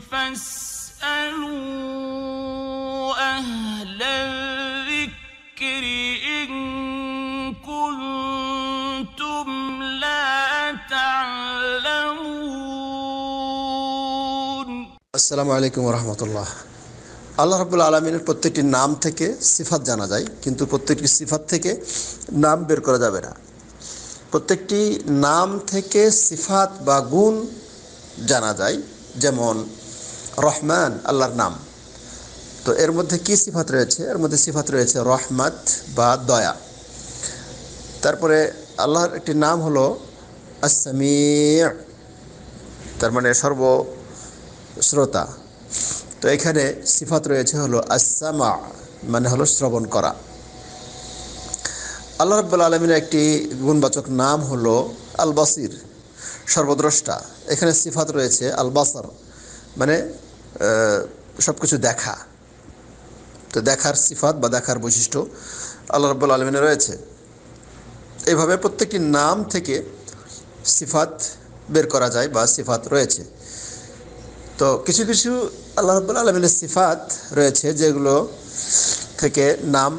আসসালামু আলাইকুম রহমতুল্লাহ আল্লাহ রাবুল আলমিনের প্রত্যেকটি নাম থেকে সিফাত জানা যায় কিন্তু প্রত্যেকটি সিফাত থেকে নাম বের করা যাবে না প্রত্যেকটি নাম থেকে সিফাত বা গুণ জানা যায় যেমন রহমান আল্লাহর নাম তো এর মধ্যে কি সিফাত রয়েছে এর মধ্যে সিফাত রয়েছে রহমাত বা দয়া তারপরে আল্লাহর একটি নাম হলো আসামি তার মানে সর্ব শ্রোতা তো এখানে সিফাত রয়েছে হলো আসামা মানে হলো শ্রবণ করা আল্লাহ রব্বুল আলমীর একটি গুণবাচক নাম হলো আল বাসির সর্বদ্রষ্টা এখানে সিফাত রয়েছে আল বাসার মানে সব কিছু দেখা তো দেখার সিফাত বা দেখার বৈশিষ্ট্য আল্লাহ রব্বুল আলমিনে রয়েছে এইভাবে প্রত্যেকটি নাম থেকে সিফাত বের করা যায় বা সিফাত রয়েছে তো কিছু কিছু আল্লাহ রব্বুল আলমিনের সিফাত রয়েছে যেগুলো থেকে নাম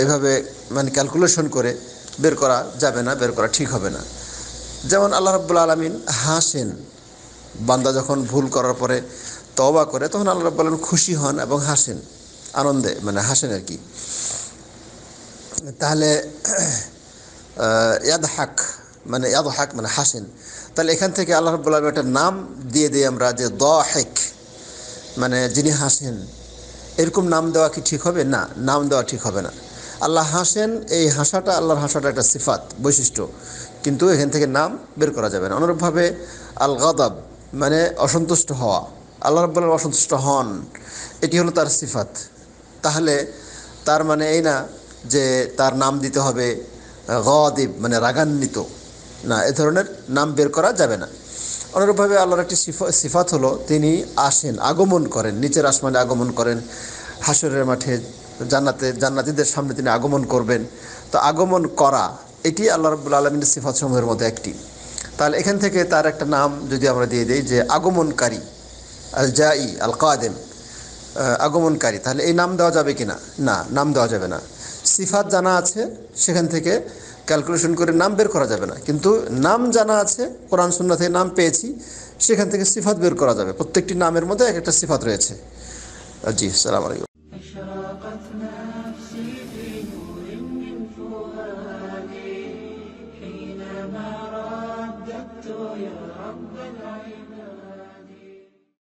এইভাবে মানে ক্যালকুলেশন করে বের করা যাবে না বের করা ঠিক হবে না যেমন আল্লাহ রব্বুল আলমিন হাসেন বান্দা যখন ভুল করার পরে তবা করে তখন আল্লাহ রব্বালন খুশি হন এবং হাসেন আনন্দে মানে হাসেন আর কি তাহলে ইয়াদ হাক মানে ইয়াদ হাক মানে হাসেন তাহলে এখান থেকে আল্লাহ রব্বুল আলম একটা নাম দিয়ে দিই আমরা যে দ হেক মানে যিনি হাসেন এরকম নাম দেওয়া কি ঠিক হবে না নাম দেওয়া ঠিক হবে না আল্লাহ হাসেন এই হাসাটা আল্লাহর হাসাটা একটা সিফাত বৈশিষ্ট্য কিন্তু এখান থেকে নাম বের করা যাবে না অনুরূপভাবে আল গাদাব মানে অসন্তুষ্ট হওয়া আল্লাহ রব্বুল্লাহ অসন্তুষ্ট হন এটি হলো তার সিফাত তাহলে তার মানে এই না যে তার নাম দিতে হবে গদীব মানে রাগান্বিত না এ ধরনের নাম বের করা যাবে না অনুরূপভাবে আল্লাহর একটি সিফাত হলো তিনি আসেন আগমন করেন নিচের আসমানে আগমন করেন হাসরের মাঠে জান্নাতে জান্নাতিদের সামনে তিনি আগমন করবেন তো আগমন করা এটি আল্লাহ রব্বুল আলমিনের সিফাত সমূহের মধ্যে একটি তাহলে এখান থেকে তার একটা নাম যদি আমরা দিয়ে দিই যে আগমনকারী আল জাই আল কাদেম আগমনকারী তাহলে এই নাম দেওয়া যাবে কি না না নাম দেওয়া যাবে না সিফাত জানা আছে সেখান থেকে ক্যালকুলেশন করে নাম বের করা যাবে না কিন্তু নাম জানা আছে কোরআন সুন্না থেকে নাম পেয়েছি সেখান থেকে সিফাত বের করা যাবে প্রত্যেকটি নামের মধ্যে এক একটা সিফাত রয়েছে জি সালাম আলাইকুম